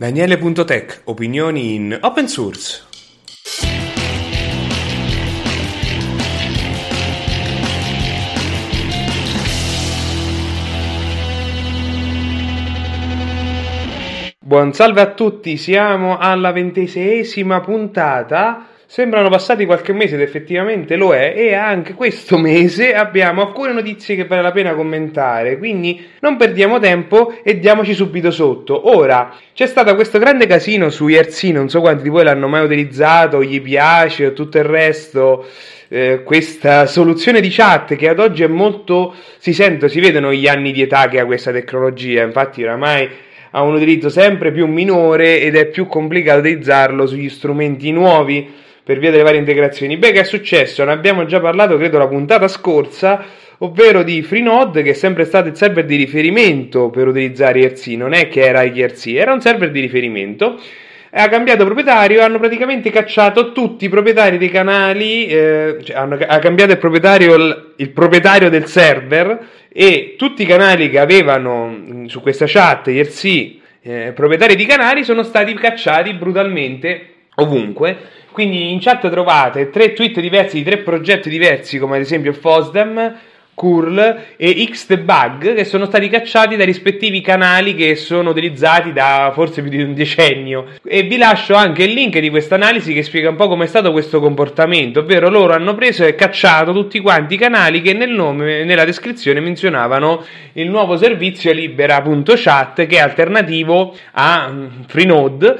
Daniele.tech, opinioni in open source. Buon salve a tutti, siamo alla ventesima puntata Sembrano passati qualche mese ed effettivamente lo è e anche questo mese abbiamo alcune notizie che vale la pena commentare, quindi non perdiamo tempo e diamoci subito sotto. Ora, c'è stato questo grande casino su IRC, non so quanti di voi l'hanno mai utilizzato, gli piace o tutto il resto. Eh, questa soluzione di chat che ad oggi è molto si sente, si vedono gli anni di età che ha questa tecnologia, infatti oramai ha un utilizzo sempre più minore ed è più complicato utilizzarlo sugli strumenti nuovi per via delle varie integrazioni. Beh, che è successo? Ne abbiamo già parlato, credo, la puntata scorsa, ovvero di FreeNode, che è sempre stato il server di riferimento per utilizzare IRC, non è che era IRC, era un server di riferimento ha cambiato proprietario hanno praticamente cacciato tutti i proprietari dei canali, eh, cioè hanno, ha cambiato il proprietario, il, il proprietario, del server e tutti i canali che avevano mm, su questa chat, IRC, eh, proprietari di canali, sono stati cacciati brutalmente ovunque quindi in chat trovate tre tweet diversi di tre progetti diversi, come ad esempio Fosdem, Curl e Xdebug, che sono stati cacciati dai rispettivi canali che sono utilizzati da forse più di un decennio. E vi lascio anche il link di questa analisi che spiega un po' com'è stato questo comportamento, ovvero loro hanno preso e cacciato tutti quanti i canali che nel nome, nella descrizione menzionavano il nuovo servizio libera.chat che è alternativo a mm, Freenode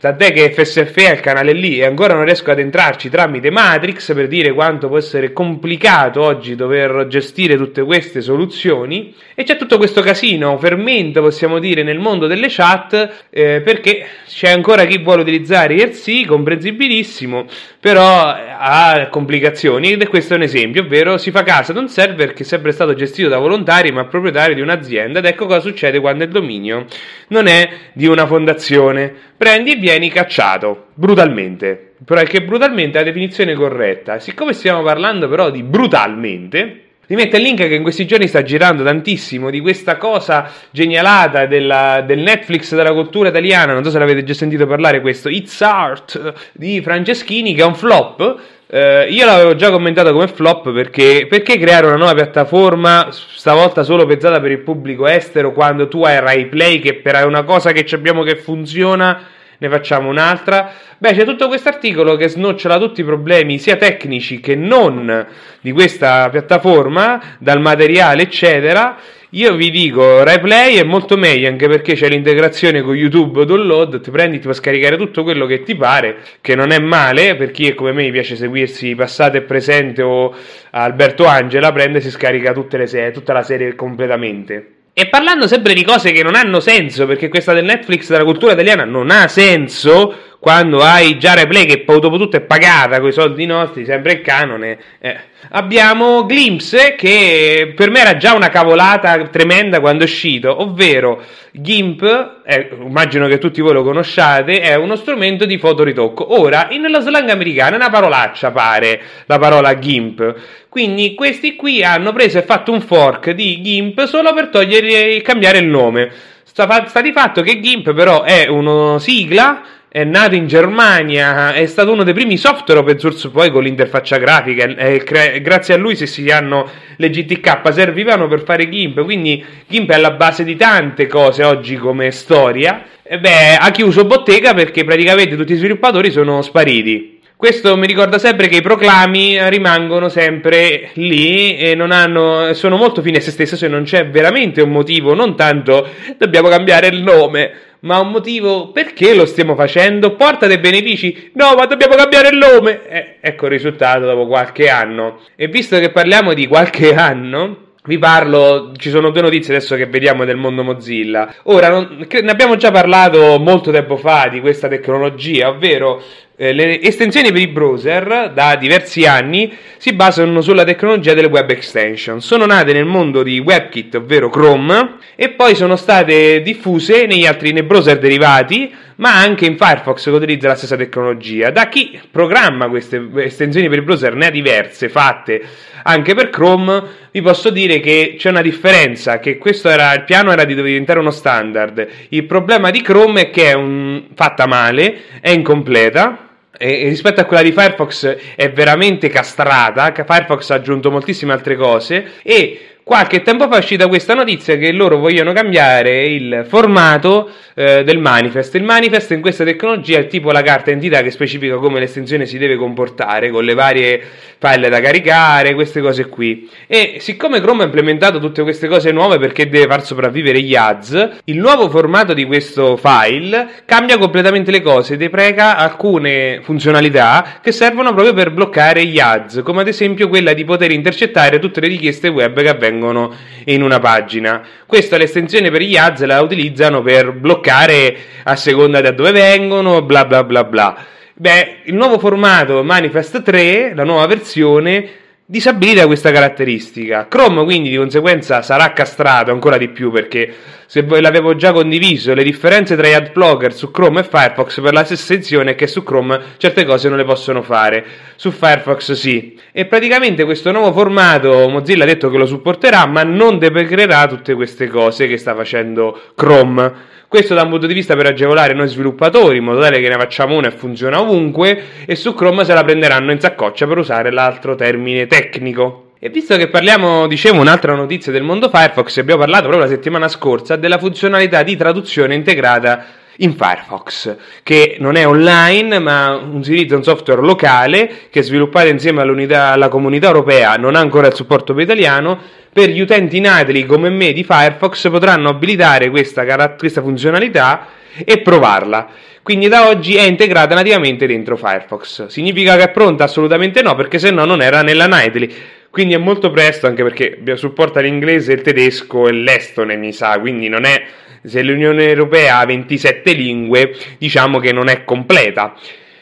Tant'è che FSF è il canale lì e ancora non riesco ad entrarci tramite Matrix per dire quanto può essere complicato oggi dover gestire tutte queste soluzioni. E c'è tutto questo casino, fermento possiamo dire, nel mondo delle chat eh, perché c'è ancora chi vuole utilizzare IRC, comprensibilissimo, però eh, ha complicazioni ed è questo un esempio, ovvero si fa casa ad un server che è sempre stato gestito da volontari ma proprietario di un'azienda ed ecco cosa succede quando il dominio non è di una fondazione prendi e vieni cacciato brutalmente. Però è che brutalmente è la definizione corretta. Siccome stiamo parlando però di brutalmente, vi metto il link che in questi giorni sta girando tantissimo di questa cosa genialata della, del Netflix della cultura italiana. Non so se l'avete già sentito parlare questo It's Art di Franceschini, che è un flop eh, io l'avevo già commentato come flop perché, perché creare una nuova piattaforma, stavolta solo pensata per il pubblico estero, quando tu hai Rai Play che per una cosa che abbiamo che funziona ne facciamo un'altra. Beh, c'è tutto questo articolo che snocciola tutti i problemi, sia tecnici che non di questa piattaforma, dal materiale, eccetera. Io vi dico, RaiPlay è molto meglio anche perché c'è l'integrazione con YouTube Download, ti prendi, ti puoi scaricare tutto quello che ti pare, che non è male, per chi è come me piace seguirsi passato e presente o Alberto Angela, prende e si scarica le serie, tutta la serie completamente. E parlando sempre di cose che non hanno senso, perché questa del Netflix della cultura italiana non ha senso, quando hai già replay che dopo tutto è pagata con i soldi nostri, sempre il canone. Eh. Abbiamo Glimpse che per me era già una cavolata tremenda quando è uscito, ovvero GIMP, eh, immagino che tutti voi lo conosciate, è uno strumento di fotoritocco. Ora, nella slang americana è una parolaccia, pare, la parola GIMP. Quindi questi qui hanno preso e fatto un fork di GIMP solo per togliere, cambiare il nome. Sta, sta di fatto che GIMP però è una sigla è nato in Germania, è stato uno dei primi software open source poi con l'interfaccia grafica e cre- grazie a lui se si hanno le GTK servivano per fare GIMP, quindi GIMP è alla base di tante cose oggi come storia. E beh, ha chiuso bottega perché praticamente tutti i sviluppatori sono spariti. Questo mi ricorda sempre che i proclami rimangono sempre lì e hanno, sono molto fine a se stessi se non c'è veramente un motivo, non tanto dobbiamo cambiare il nome ma un motivo perché lo stiamo facendo porta dei benefici. No, ma dobbiamo cambiare il nome. Eh, ecco il risultato dopo qualche anno. E visto che parliamo di qualche anno, vi parlo, ci sono due notizie adesso che vediamo del mondo Mozilla. Ora, non, ne abbiamo già parlato molto tempo fa di questa tecnologia, ovvero eh, le estensioni per i browser da diversi anni si basano sulla tecnologia delle web extension. Sono nate nel mondo di WebKit, ovvero Chrome, e poi sono state diffuse negli altri nei browser derivati, ma anche in Firefox che utilizza la stessa tecnologia. Da chi programma queste estensioni per i browser ne ha diverse fatte anche per Chrome, vi posso dire che c'è una differenza, che questo era il piano era di diventare uno standard. Il problema di Chrome è che è un, fatta male, è incompleta eh, rispetto a quella di Firefox è veramente castrata, Firefox ha aggiunto moltissime altre cose e Qualche tempo fa è uscita questa notizia che loro vogliono cambiare il formato eh, del manifest. Il manifest in questa tecnologia è tipo la carta entità che specifica come l'estensione si deve comportare con le varie file da caricare, queste cose qui. E siccome Chrome ha implementato tutte queste cose nuove perché deve far sopravvivere gli ads, il nuovo formato di questo file cambia completamente le cose, depreca alcune funzionalità che servono proprio per bloccare gli ads, come ad esempio quella di poter intercettare tutte le richieste web che avvengono rimangono in una pagina. Questa è l'estensione per gli ads la utilizzano per bloccare a seconda da dove vengono, bla bla bla bla. Beh, il nuovo formato Manifest 3, la nuova versione, disabilita questa caratteristica. Chrome quindi di conseguenza sarà castrato ancora di più perché se ve l'avevo già condiviso, le differenze tra i ad su Chrome e Firefox per la sezione è che su Chrome certe cose non le possono fare, su Firefox sì. E praticamente questo nuovo formato Mozilla ha detto che lo supporterà, ma non deprecrerà tutte queste cose che sta facendo Chrome. Questo da un punto di vista per agevolare noi sviluppatori, in modo tale che ne facciamo una e funziona ovunque, e su Chrome se la prenderanno in saccoccia per usare l'altro termine tecnico. E visto che parliamo, dicevo, un'altra notizia del mondo Firefox, abbiamo parlato proprio la settimana scorsa della funzionalità di traduzione integrata in Firefox, che non è online ma utilizza un software locale che sviluppate insieme alla comunità europea, non ha ancora il supporto per italiano, per gli utenti natali come me di Firefox potranno abilitare questa, questa funzionalità e provarla. Quindi da oggi è integrata nativamente dentro Firefox. Significa che è pronta? Assolutamente no, perché se no non era nella Nightly. Quindi è molto presto, anche perché supporta l'inglese, il tedesco e l'estone, mi sa, quindi non è se l'Unione Europea ha 27 lingue, diciamo che non è completa,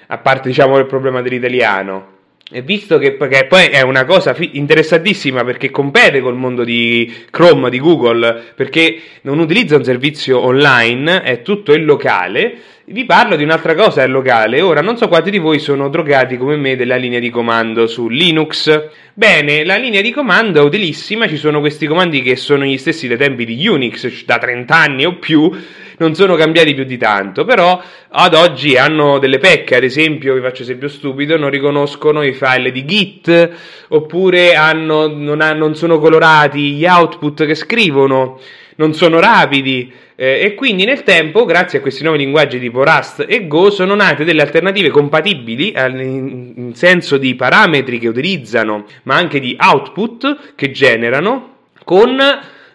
a parte diciamo il problema dell'italiano. E visto che, che poi è una cosa fi- interessantissima perché compete col mondo di Chrome, di Google, perché non utilizza un servizio online, è tutto in locale vi parlo di un'altra cosa è locale. Ora, non so quanti di voi sono drogati come me della linea di comando su Linux. Bene, la linea di comando è utilissima, ci sono questi comandi che sono gli stessi dai tempi di Unix, da 30 anni o più, non sono cambiati più di tanto, però ad oggi hanno delle pecche, ad esempio, vi faccio esempio stupido, non riconoscono i file di Git, oppure hanno, non, ha, non sono colorati gli output che scrivono non sono rapidi eh, e quindi nel tempo, grazie a questi nuovi linguaggi tipo Rust e Go, sono nate delle alternative compatibili al, in, in senso di parametri che utilizzano, ma anche di output che generano con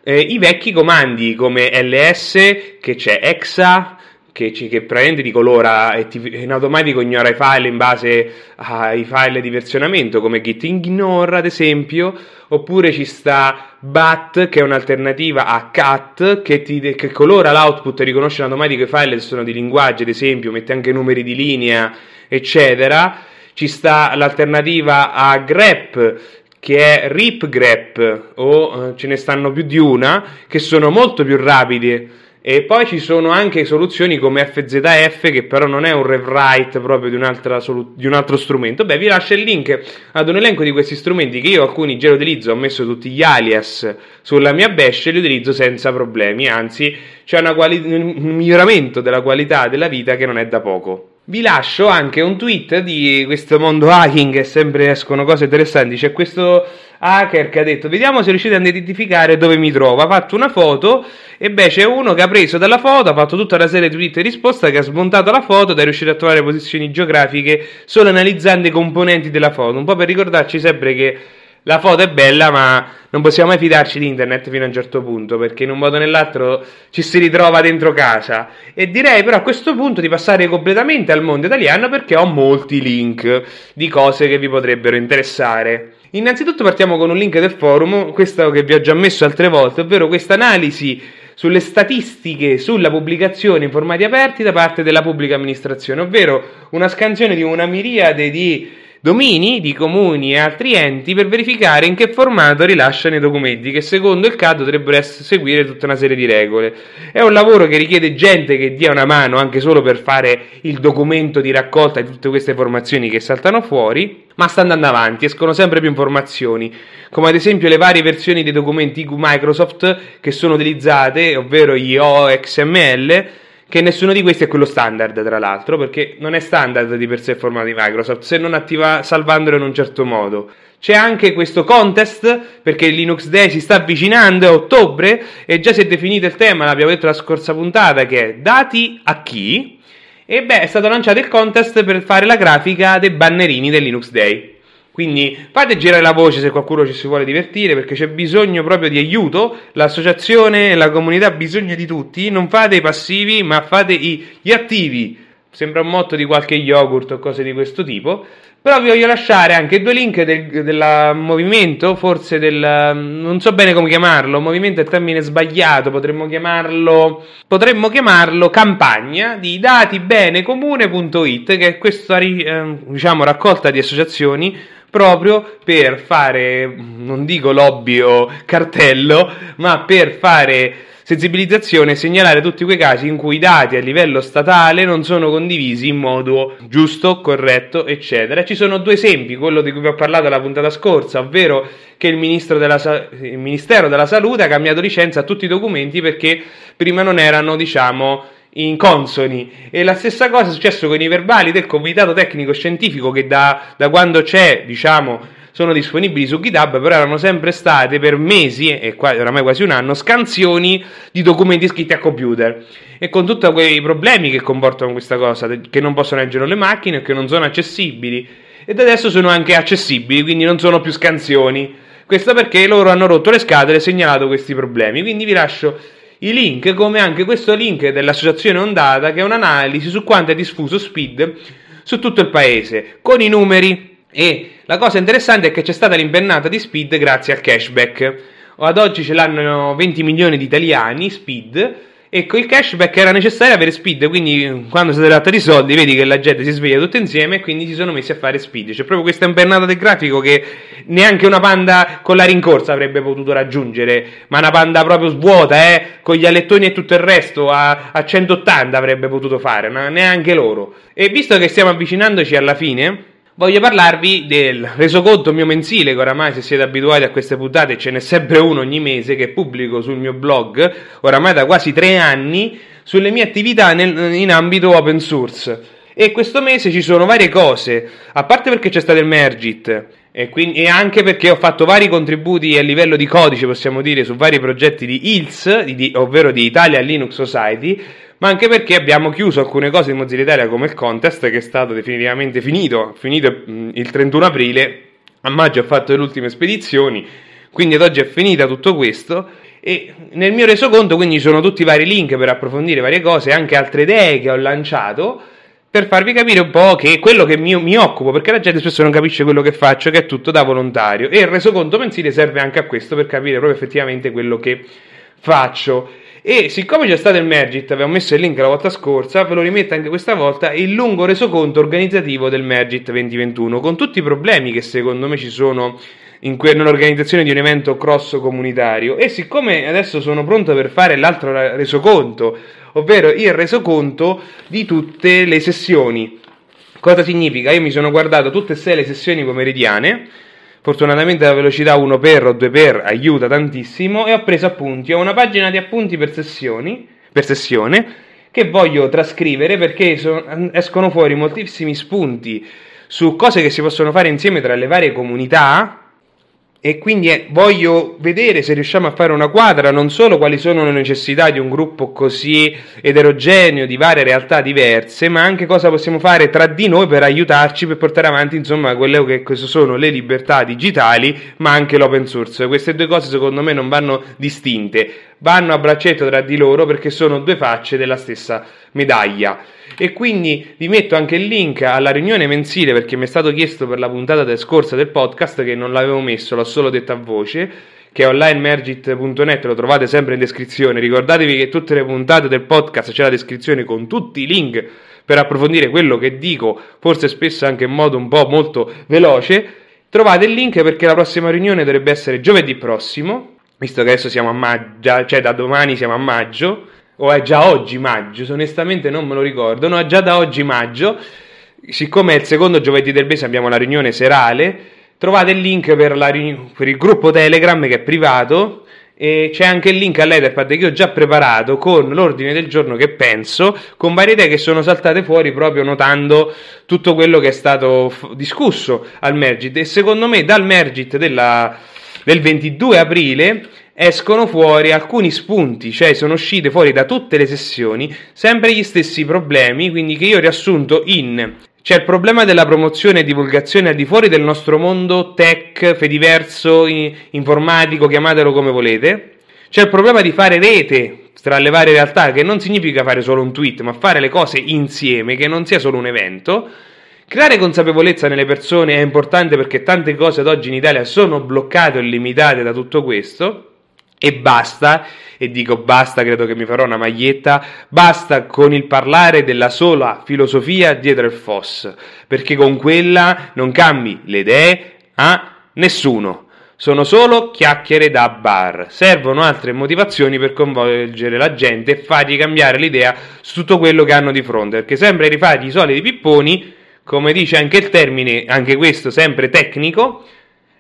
eh, i vecchi comandi come ls che c'è exa che, che prende di colora e ti, in automatico ignora i file in base ai file di versionamento come git ignore ad esempio oppure ci sta BAT che è un'alternativa a CAT che, ti, che colora l'output e riconosce in automatico i file se sono di linguaggio, ad esempio, mette anche numeri di linea, eccetera. Ci sta l'alternativa a grep che è rip grep o eh, ce ne stanno più di una che sono molto più rapidi e poi ci sono anche soluzioni come FZF, che però non è un rewrite proprio di, solu- di, un altro strumento. Beh, vi lascio il link ad un elenco di questi strumenti che io alcuni già utilizzo, ho messo tutti gli alias sulla mia bash e li utilizzo senza problemi, anzi c'è quali- un miglioramento della qualità della vita che non è da poco. Vi lascio anche un tweet di questo mondo hacking, che sempre escono cose interessanti, c'è questo hacker che ha detto vediamo se riuscite a identificare dove mi trovo, ha fatto una foto e beh c'è uno che ha preso dalla foto, ha fatto tutta una serie di tweet e risposta che ha smontato la foto ed è riuscito a trovare posizioni geografiche solo analizzando i componenti della foto, un po' per ricordarci sempre che la foto è bella, ma non possiamo mai fidarci di internet fino a un certo punto, perché in un modo o nell'altro ci si ritrova dentro casa. E direi però a questo punto di passare completamente al mondo italiano perché ho molti link di cose che vi potrebbero interessare. Innanzitutto partiamo con un link del forum, questo che vi ho già messo altre volte, ovvero questa analisi sulle statistiche sulla pubblicazione in formati aperti da parte della pubblica amministrazione, ovvero una scansione di una miriade di domini di comuni e altri enti per verificare in che formato rilasciano i documenti, che secondo il CAD dovrebbero seguire tutta una serie di regole. È un lavoro che richiede gente che dia una mano anche solo per fare il documento di raccolta di tutte queste informazioni che saltano fuori ma sta andando avanti, escono sempre più informazioni, come ad esempio le varie versioni dei documenti Microsoft che sono utilizzate, ovvero gli OXML, che nessuno di questi è quello standard, tra l'altro, perché non è standard di per sé il formato di Microsoft, se non attiva salvandolo in un certo modo. C'è anche questo contest, perché il Linux Day si sta avvicinando, è ottobre, e già si è definito il tema, l'abbiamo detto la scorsa puntata, che è dati a chi? E beh, è stato lanciato il contest per fare la grafica dei bannerini del Linux Day. Quindi fate girare la voce se qualcuno ci si vuole divertire perché c'è bisogno proprio di aiuto, l'associazione, e la comunità ha bisogno di tutti, non fate i passivi ma fate gli attivi. Sembra un motto di qualche yogurt o cose di questo tipo, però vi voglio lasciare anche due link del, del movimento, forse del... non so bene come chiamarlo, movimento è termine sbagliato, potremmo chiamarlo, potremmo chiamarlo campagna di datibenecomune.it che è questa eh, diciamo, raccolta di associazioni proprio per fare, non dico lobby o cartello, ma per fare sensibilizzazione e segnalare tutti quei casi in cui i dati a livello statale non sono condivisi in modo giusto, corretto, eccetera. Ci sono due esempi, quello di cui vi ho parlato la puntata scorsa, ovvero che il, della, il Ministero della Salute ha cambiato licenza a tutti i documenti perché prima non erano, diciamo, in consoni E la stessa cosa è successo con i verbali del comitato tecnico scientifico che da, da quando c'è, diciamo, sono disponibili su GitHub, però erano sempre state per mesi, e qua, oramai quasi un anno, scansioni di documenti scritti a computer. E con tutti quei problemi che comportano questa cosa, che non possono leggere le macchine, che non sono accessibili, ed adesso sono anche accessibili, quindi non sono più scansioni. Questo perché loro hanno rotto le scatole e segnalato questi problemi. Quindi vi lascio i link, come anche questo link dell'associazione Ondata, che è un'analisi su quanto è diffuso Speed su tutto il paese, con i numeri. E la cosa interessante è che c'è stata l'impennata di Speed grazie al cashback. Ad oggi ce l'hanno 20 milioni di italiani, Speed, e col cashback era necessario avere speed, quindi quando si tratta di soldi vedi che la gente si sveglia tutte insieme e quindi si sono messi a fare speed. C'è proprio questa impernata del grafico che neanche una panda con la rincorsa avrebbe potuto raggiungere, ma una panda proprio svuota, eh, con gli alettoni e tutto il resto a, a 180 avrebbe potuto fare, ma neanche loro. E visto che stiamo avvicinandoci alla fine voglio parlarvi del resoconto mio mensile, che oramai se siete abituati a queste puntate ce n'è sempre uno ogni mese che pubblico sul mio blog, oramai da quasi tre anni, sulle mie attività nel, in ambito open source. E questo mese ci sono varie cose, a parte perché c'è stato il Mergit, e, quindi, e, anche perché ho fatto vari contributi a livello di codice, possiamo dire, su vari progetti di ILS, di, ovvero di Italia Linux Society, ma anche perché abbiamo chiuso alcune cose di Mozilla Italia come il contest che è stato definitivamente finito, finito mm, il 31 aprile, a maggio ho fatto le ultime spedizioni, quindi ad oggi è finita tutto questo e nel mio resoconto quindi ci sono tutti i vari link per approfondire varie cose, e anche altre idee che ho lanciato per farvi capire un po' che quello che mi, mi occupo, perché la gente spesso non capisce quello che faccio, che è tutto da volontario e il resoconto mensile serve anche a questo per capire proprio effettivamente quello che faccio e siccome c'è stato il Mergit, avevo messo il link la volta scorsa, ve lo rimetto anche questa volta, il lungo resoconto organizzativo del Mergit 2021, con tutti i problemi che secondo me ci sono que- nell'organizzazione di un evento cross comunitario. E siccome adesso sono pronto per fare l'altro resoconto, ovvero il resoconto di tutte le sessioni. Cosa significa? Io mi sono guardato tutte e sei le sessioni pomeridiane Fortunatamente la velocità 1 per o 2 per aiuta tantissimo e ho preso appunti, ho una pagina di appunti per, sessioni, per sessione che voglio trascrivere perché so, escono fuori moltissimi spunti su cose che si possono fare insieme tra le varie comunità e quindi è, eh, voglio vedere se riusciamo a fare una quadra non solo quali sono le necessità di un gruppo così eterogeneo di varie realtà diverse, ma anche cosa possiamo fare tra di noi per aiutarci per portare avanti insomma quelle che sono le libertà digitali, ma anche l'open source. Queste due cose secondo me non vanno distinte vanno a braccetto tra di loro perché sono due facce della stessa medaglia. E quindi vi metto anche il link alla riunione mensile perché mi è stato chiesto per la puntata del scorsa del podcast che non l'avevo messo, l'ho solo detto a voce che è onlinemergit.net, lo trovate sempre in descrizione. Ricordatevi che tutte le puntate del podcast c'è la descrizione con tutti i link per approfondire quello che dico, forse spesso anche in modo un po' molto veloce. Trovate il link perché la prossima riunione dovrebbe essere giovedì prossimo, visto che adesso siamo a maggio, cioè da domani siamo a maggio, o è già oggi maggio, onestamente non me lo ricordo, no, è già da oggi maggio, siccome è il secondo giovedì del mese abbiamo la riunione serale, trovate il link per, la, per il gruppo Telegram che è privato, e c'è anche il link all'Etherpad che ho già preparato con l'ordine del giorno che penso, con varie idee che sono saltate fuori proprio notando tutto quello che è stato discusso al Mergit e secondo me dal Mergit della del 22 aprile escono fuori alcuni spunti, cioè sono uscite fuori da tutte le sessioni sempre gli stessi problemi, quindi che io ho riassunto in c'è il problema della promozione e divulgazione al di fuori del nostro mondo tech, fediverso, informatico, chiamatelo come volete. C'è il problema di fare rete tra le varie realtà, che non significa fare solo un tweet, ma fare le cose insieme, che non sia solo un evento. Creare consapevolezza nelle persone è importante perché tante cose ad oggi in Italia sono bloccate o limitate da tutto questo e basta, e dico basta, credo che mi farò una maglietta, basta con il parlare della sola filosofia dietro il FOS, perché con quella non cambi le idee a nessuno. Sono solo chiacchiere da bar. Servono altre motivazioni per coinvolgere la gente e fargli cambiare l'idea su tutto quello che hanno di fronte, perché sempre rifare i soliti pipponi come dice anche il termine, anche questo sempre tecnico,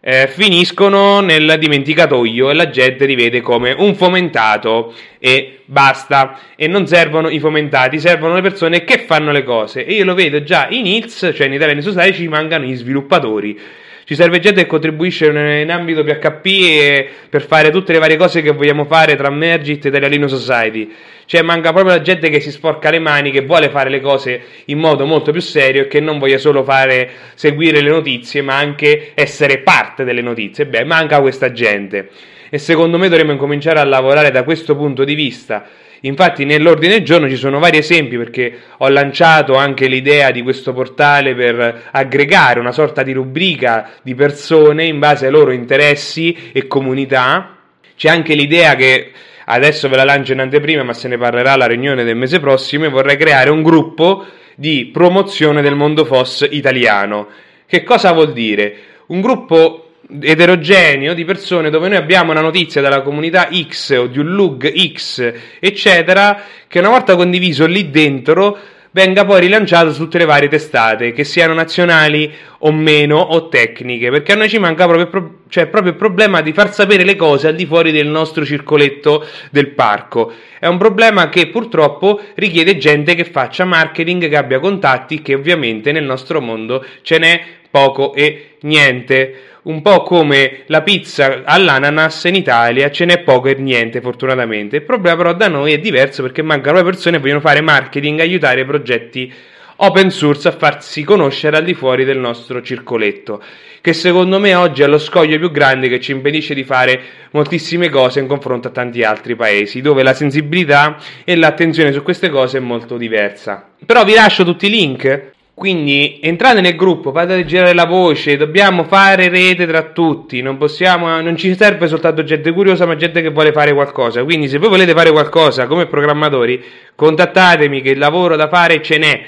eh, finiscono nel dimenticatoio e la gente li vede come un fomentato e basta. E non servono i fomentati, servono le persone che fanno le cose. E io lo vedo già in ITS, cioè in Italia e in Society, ci mancano gli sviluppatori ci serve gente che contribuisce in, ambito PHP per fare tutte le varie cose che vogliamo fare tra Mergit e Italianino Society. Cioè manca proprio la gente che si sporca le mani, che vuole fare le cose in modo molto più serio e che non voglia solo fare, seguire le notizie, ma anche essere parte delle notizie. Beh, manca questa gente. E secondo me dovremmo incominciare a lavorare da questo punto di vista Infatti nell'ordine del giorno ci sono vari esempi perché ho lanciato anche l'idea di questo portale per aggregare una sorta di rubrica di persone in base ai loro interessi e comunità. C'è anche l'idea che adesso ve la lancio in anteprima, ma se ne parlerà alla riunione del mese prossimo, e vorrei creare un gruppo di promozione del mondo FOS italiano. Che cosa vuol dire? Un gruppo eterogeneo di persone dove noi abbiamo una notizia dalla comunità X o di un lug X, eccetera, che una volta condiviso lì dentro venga poi rilanciato su tutte le varie testate, che siano nazionali o meno o tecniche, perché a noi ci manca proprio, cioè, proprio il problema di far sapere le cose al di fuori del nostro circoletto del parco. È un problema che purtroppo richiede gente che faccia marketing, che abbia contatti, che ovviamente nel nostro mondo ce n'è poco e niente un po' come la pizza all'ananas in Italia ce n'è poco e niente fortunatamente. Il problema però da noi è diverso perché mancano le persone e vogliono fare marketing, aiutare i progetti open source a farsi conoscere al di fuori del nostro circoletto, che secondo me oggi è lo scoglio più grande che ci impedisce di fare moltissime cose in confronto a tanti altri paesi, dove la sensibilità e l'attenzione su queste cose è molto diversa. Però vi lascio tutti i link quindi entrate nel gruppo, fate girare la voce, dobbiamo fare rete tra tutti, non, possiamo, non ci serve soltanto gente curiosa ma gente che vuole fare qualcosa. Quindi se voi volete fare qualcosa come programmatori, contattatemi che il lavoro da fare ce n'è.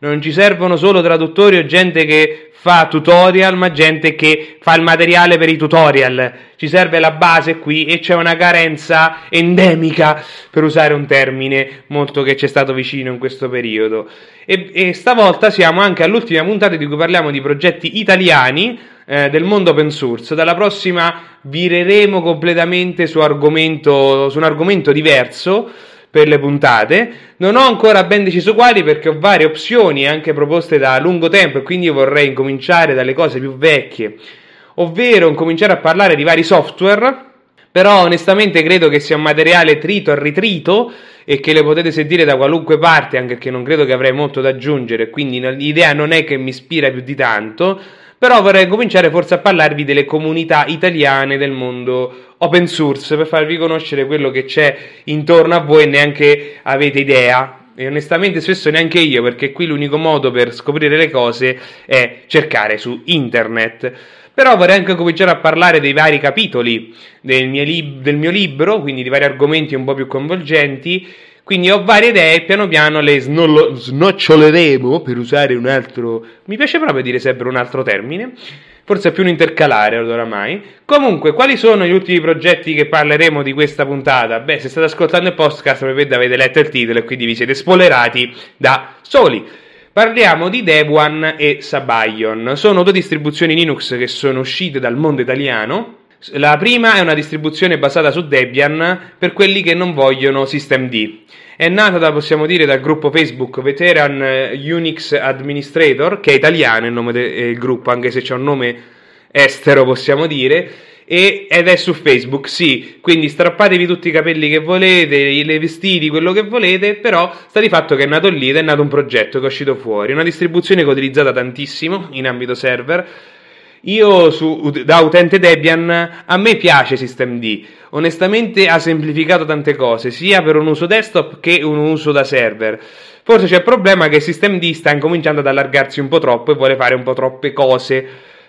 Non ci servono solo traduttori o gente che fa tutorial, ma gente che fa il materiale per i tutorial. Ci serve la base qui e c'è una carenza endemica, per usare un termine molto che ci è stato vicino in questo periodo. E, e stavolta siamo anche all'ultima puntata di cui parliamo di progetti italiani eh, del mondo open source. Dalla prossima vireremo completamente su, argomento, su un argomento diverso per le puntate. Non ho ancora ben deciso quali perché ho varie opzioni anche proposte da lungo tempo e quindi vorrei incominciare dalle cose più vecchie, ovvero incominciare a parlare di vari software. Però onestamente credo che sia un materiale trito e ritrito e che le potete sentire da qualunque parte, anche perché non credo che avrei molto da aggiungere, quindi l'idea non è che mi ispira più di tanto però vorrei cominciare forse a parlarvi delle comunità italiane del mondo open source per farvi conoscere quello che c'è intorno a voi e neanche avete idea e onestamente spesso neanche io, perché qui l'unico modo per scoprire le cose è cercare su internet. Però vorrei anche cominciare a parlare dei vari capitoli del mio, lib- del mio libro, quindi di vari argomenti un po' più coinvolgenti quindi ho varie idee e piano piano le snolo- snoccioleremo, per usare un altro... Mi piace proprio dire sempre un altro termine, forse è più un intercalare oramai. Comunque, quali sono gli ultimi progetti che parleremo di questa puntata? Beh, se state ascoltando il podcast probabilmente avete letto il titolo e quindi vi siete spoilerati da soli. Parliamo di Debian e Sabayon. Sono due distribuzioni Linux che sono uscite dal mondo italiano la prima è una distribuzione basata su Debian per quelli che non vogliono systemd. È nata, da, possiamo dire, dal gruppo Facebook Veteran Unix Administrator, che è italiano il nome del gruppo, anche se c'è un nome estero, possiamo dire ed è su Facebook, sì, quindi strappatevi tutti i capelli che volete, i vestiti, quello che volete, però sta di fatto che è nato lì ed è nato un progetto che è uscito fuori, una distribuzione che ho utilizzato tantissimo in ambito server, io su, da utente Debian a me piace SystemD, onestamente ha semplificato tante cose, sia per un uso desktop che un uso da server. Forse c'è il problema che SystemD sta incominciando ad allargarsi un po' troppo e vuole fare un po' troppe cose,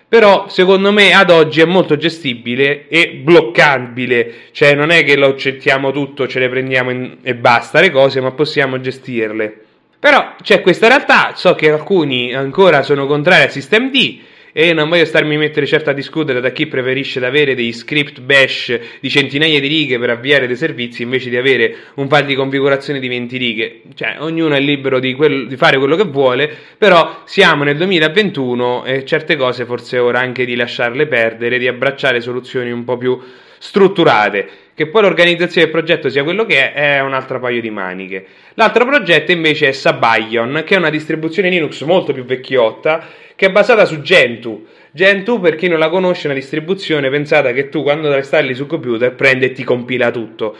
però secondo me ad oggi è molto gestibile e bloccabile, cioè non è che lo accettiamo tutto, ce le prendiamo in, e basta le cose, ma possiamo gestirle. Però c'è questa realtà, so che alcuni ancora sono contrari a SystemD, e non voglio starmi mettere certo a discutere da chi preferisce ad avere dei script bash di centinaia di righe per avviare dei servizi invece di avere un file di configurazione di 20 righe. Cioè, ognuno è libero di, quel, di fare quello che vuole, però siamo nel 2021 e certe cose forse è ora anche di lasciarle perdere, di abbracciare soluzioni un po' più strutturate. Che poi l'organizzazione del progetto sia quello che è, è un altro paio di maniche. L'altro progetto invece è Sabayon, che è una distribuzione Linux molto più vecchiotta, che è basata su Gentoo. Gentoo, per chi non la conosce, è una distribuzione pensata che tu quando la installi sul computer prende e ti compila tutto.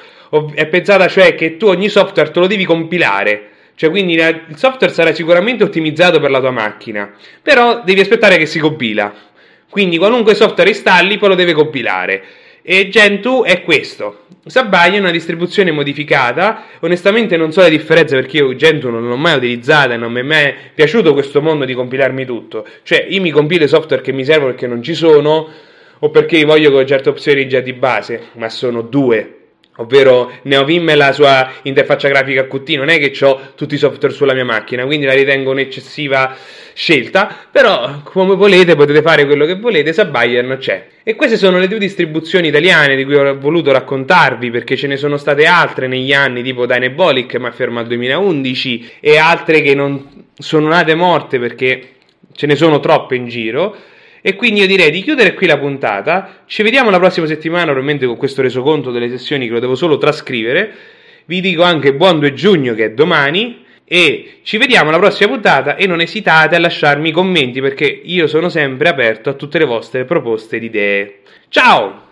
È pensata cioè che tu ogni software te lo devi compilare. Cioè, quindi il software sarà sicuramente ottimizzato per la tua macchina, però devi aspettare che si compila. Quindi qualunque software installi poi lo deve compilare e Gentoo è questo. Sabbai è una distribuzione modificata, onestamente non so le differenze perché io Gentoo non l'ho mai utilizzata e non mi è mai piaciuto questo mondo di compilarmi tutto. Cioè, io mi compilo i software che mi servono perché non ci sono o perché voglio con certe opzioni già di base, ma sono due Ovvero Neovim e la sua interfaccia grafica QT, non è che ho tutti i software sulla mia macchina, quindi la ritengo un'eccessiva scelta, però come volete potete fare quello che volete, sa Bayern c'è. E queste sono le due distribuzioni italiane di cui ho voluto raccontarvi, perché ce ne sono state altre negli anni, tipo Dynabolic, ma fermo al 2011, e altre che non sono nate morte perché ce ne sono troppe in giro e quindi io direi di chiudere qui la puntata. Ci vediamo la prossima settimana, ovviamente con questo resoconto delle sessioni che lo devo solo trascrivere. Vi dico anche buon 2 giugno che è domani. E ci vediamo alla prossima puntata e non esitate a lasciarmi commenti perché io sono sempre aperto a tutte le vostre proposte ed idee. Ciao!